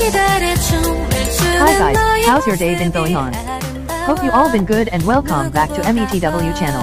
Hi guys, how's your day been going on? Hope you all been good and welcome back to METW channel.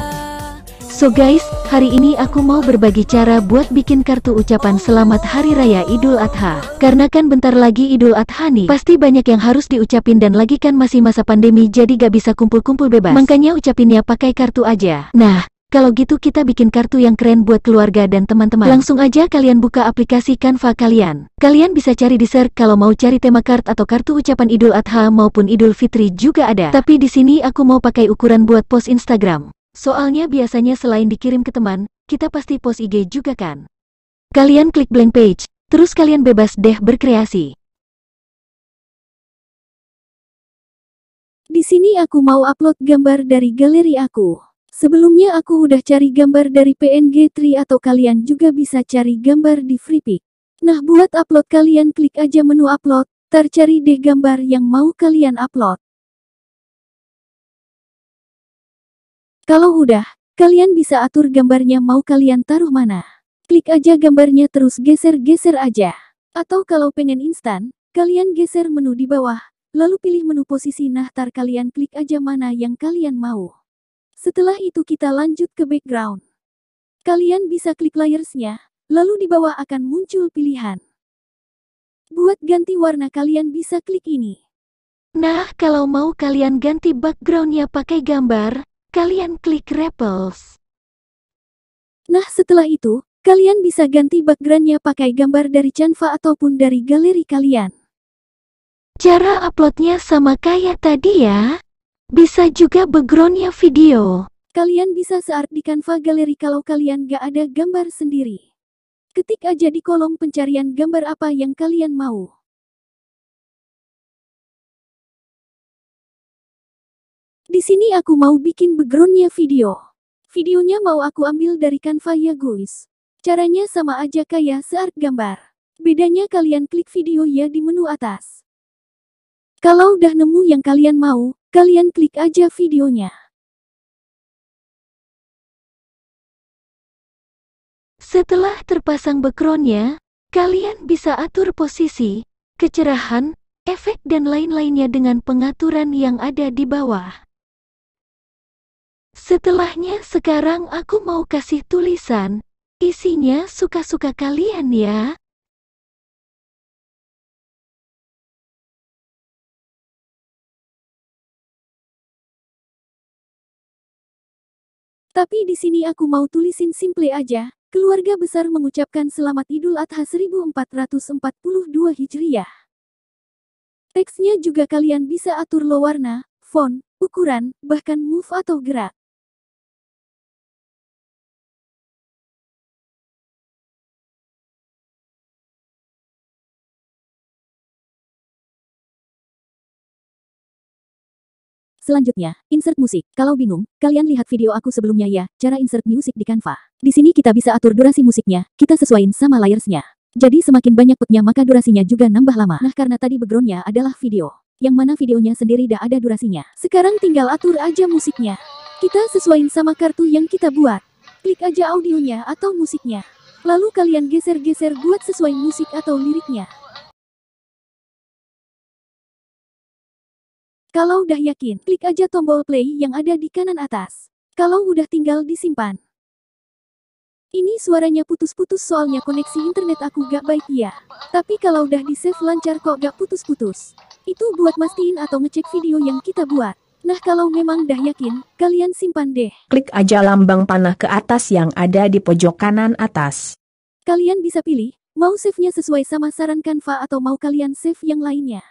So guys, hari ini aku mau berbagi cara buat bikin kartu ucapan selamat hari raya Idul Adha. Karena kan bentar lagi Idul Adha nih, pasti banyak yang harus diucapin dan lagi kan masih masa pandemi jadi gak bisa kumpul-kumpul bebas. Makanya ucapinnya pakai kartu aja. Nah, kalau gitu kita bikin kartu yang keren buat keluarga dan teman-teman. Langsung aja kalian buka aplikasi Canva kalian. Kalian bisa cari di search kalau mau cari tema kart atau kartu ucapan Idul Adha maupun Idul Fitri juga ada. Tapi di sini aku mau pakai ukuran buat post Instagram. Soalnya biasanya selain dikirim ke teman, kita pasti post IG juga kan. Kalian klik blank page, terus kalian bebas deh berkreasi. Di sini aku mau upload gambar dari galeri aku. Sebelumnya aku udah cari gambar dari PNG Tree atau kalian juga bisa cari gambar di Freepik. Nah buat upload kalian klik aja menu upload, tercari deh gambar yang mau kalian upload. Kalau udah, kalian bisa atur gambarnya mau kalian taruh mana. Klik aja gambarnya terus geser-geser aja. Atau kalau pengen instan, kalian geser menu di bawah, lalu pilih menu posisi nah tar kalian klik aja mana yang kalian mau. Setelah itu kita lanjut ke background. Kalian bisa klik layersnya, lalu di bawah akan muncul pilihan. Buat ganti warna kalian bisa klik ini. Nah, kalau mau kalian ganti backgroundnya pakai gambar, kalian klik Ripples. Nah, setelah itu, kalian bisa ganti backgroundnya pakai gambar dari Canva ataupun dari galeri kalian. Cara uploadnya sama kayak tadi ya. Bisa juga backgroundnya video. Kalian bisa seart di kanva galeri kalau kalian gak ada gambar sendiri. Ketik aja di kolom pencarian gambar apa yang kalian mau. Di sini aku mau bikin backgroundnya video. Videonya mau aku ambil dari kanva ya guys. Caranya sama aja kayak seart gambar. Bedanya kalian klik video ya di menu atas. Kalau udah nemu yang kalian mau, Kalian klik aja videonya. Setelah terpasang backgroundnya, kalian bisa atur posisi, kecerahan, efek dan lain-lainnya dengan pengaturan yang ada di bawah. Setelahnya sekarang aku mau kasih tulisan, isinya suka-suka kalian ya. Tapi di sini aku mau tulisin simple aja. Keluarga besar mengucapkan selamat Idul Adha 1442 Hijriah. Teksnya juga kalian bisa atur lo warna, font, ukuran, bahkan move atau gerak. Selanjutnya, insert musik. Kalau bingung, kalian lihat video aku sebelumnya ya, cara insert musik di Canva. Di sini kita bisa atur durasi musiknya, kita sesuaiin sama layersnya. Jadi semakin banyak petnya maka durasinya juga nambah lama. Nah karena tadi backgroundnya adalah video, yang mana videonya sendiri dah ada durasinya. Sekarang tinggal atur aja musiknya. Kita sesuaiin sama kartu yang kita buat. Klik aja audionya atau musiknya. Lalu kalian geser-geser buat sesuai musik atau liriknya. Kalau udah yakin, klik aja tombol play yang ada di kanan atas. Kalau udah tinggal disimpan. Ini suaranya putus-putus soalnya koneksi internet aku gak baik ya. Tapi kalau udah di-save lancar kok gak putus-putus. Itu buat mastiin atau ngecek video yang kita buat. Nah kalau memang dah yakin, kalian simpan deh. Klik aja lambang panah ke atas yang ada di pojok kanan atas. Kalian bisa pilih, mau save-nya sesuai sama saran Kanva atau mau kalian save yang lainnya.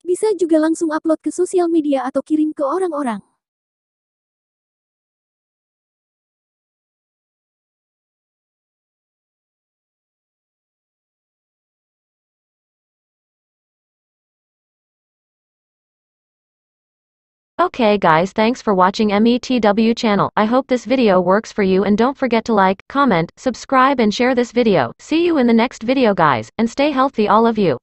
Bisa juga langsung upload ke sosial media atau kirim ke orang-orang. Okay guys thanks for watching METW channel. I hope this video works for you and don't forget to like, comment, subscribe and share this video. See you in the next video guys, and stay healthy all of you.